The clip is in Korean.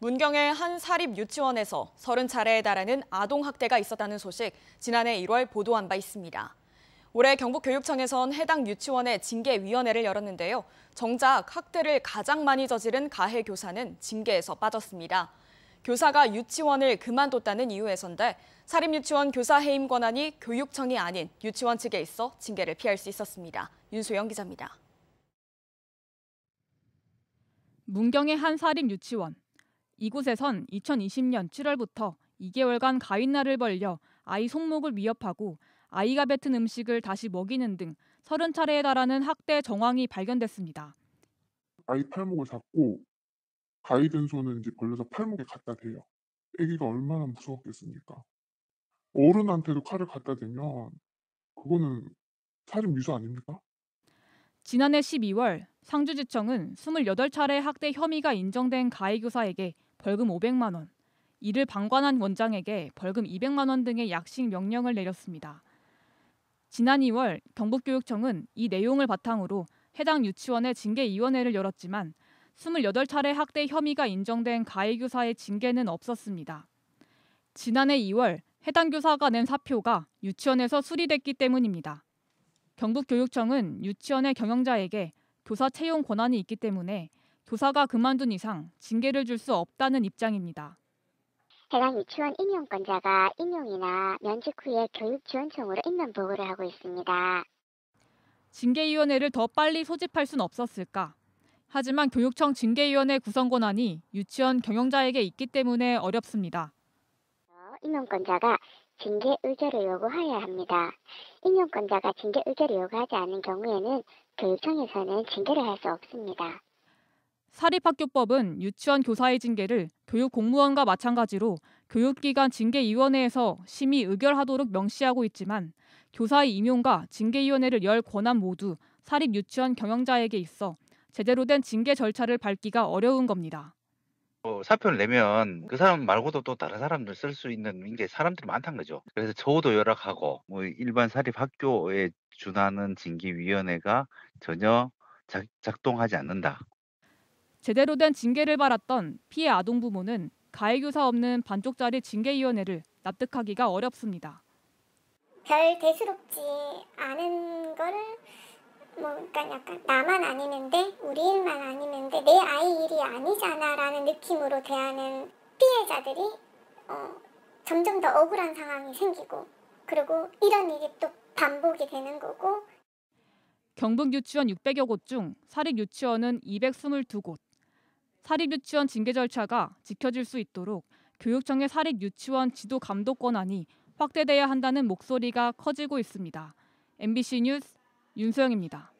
문경의 한 사립 유치원에서 30차례에 달하는 아동 학대가 있었다는 소식 지난해 1월 보도한 바 있습니다. 올해 경북교육청에선 해당 유치원의 징계위원회를 열었는데요. 정작 학대를 가장 많이 저지른 가해 교사는 징계에서 빠졌습니다. 교사가 유치원을 그만뒀다는 이유에선데 사립유치원 교사 해임 권한이 교육청이 아닌 유치원 측에 있어 징계를 피할 수 있었습니다. 윤소영 기자입니다. 문경의 한 사립 유치원. 이곳에선 2020년 7월부터 2개월간 가위날을 벌려 아이 손목을 위협하고 아이가 뱉은 음식을 다시 먹이는 등 30차례에 달하는 학대 정황이 발견됐습니다. 아이 팔목을 잡고 가위된 손을 이제 벌려서 팔목에 갖다 대요. 아기가 얼마나 무서웠겠습니까? 어른한테도 칼을 갖다 대면 그거는 살인 미수 아닙니까? 지난해 12월 상주지청은 28차례 학대 혐의가 인정된 가해 교사에게 벌금 500만 원, 이를 방관한 원장에게 벌금 200만 원 등의 약식 명령을 내렸습니다. 지난 2월 경북교육청은 이 내용을 바탕으로 해당 유치원의 징계위원회를 열었지만 28차례 학대 혐의가 인정된 가해 교사의 징계는 없었습니다. 지난해 2월 해당 교사가 낸 사표가 유치원에서 수리됐기 때문입니다. 경북교육청은 유치원의 경영자에게 교사 채용 권한이 있기 때문에 도사가 그만둔 이상 징계를 줄 수 없다는 입장입니다. 해당 유치원 임용권자가 임용이나 면직 후에 교육지원청으로 임명 보고를 하고 있습니다. 징계위원회를 더 빨리 소집할 순 없었을까? 하지만 교육청 징계위원회 구성 권한이 유치원 경영자에게 있기 때문에 어렵습니다. 임용권자가 징계 의결을 요구하야 합니다. 임용권자가 징계 의결을 요구하지 않은 경우에는 교육청에서는 징계를 할 수 없습니다. 사립학교법은 유치원 교사의 징계를 교육 공무원과 마찬가지로 교육기관 징계위원회에서 심의 의결하도록 명시하고 있지만 교사의 임용과 징계위원회를 열 권한 모두 사립 유치원 경영자에게 있어 제대로 된 징계 절차를 밟기가 어려운 겁니다. 어, 사표를 내면 그 사람 말고도 또 다른 사람들 쓸 수 있는 게 사람들이 많다는 거죠. 그래서 저도 열악하고 뭐 일반 사립 학교에 준하는 징계위원회가 전혀 작동하지 않는다. 제대로 된 징계를 받았던 피해 아동 부모는 가해교사 없는 반쪽짜리 징계위원회를 납득하기가 어렵습니다. 별 대수롭지 않은 거를 뭐 그러니까 약간 나만 아니는데 우리 일만 아니는데 내 아이 일이 아니잖아라는 느낌으로 대하는 피해자들이 어, 점점 더 억울한 상황이 생기고 그리고 이런 일이 또 반복이 되는 거고 경북 유치원 600여 곳 중 사립 유치원은 222곳, 사립유치원 징계 절차가 지켜질 수 있도록 교육청의 사립유치원 지도 감독 권한이 확대돼야 한다는 목소리가 커지고 있습니다. MBC 뉴스 윤소영입니다.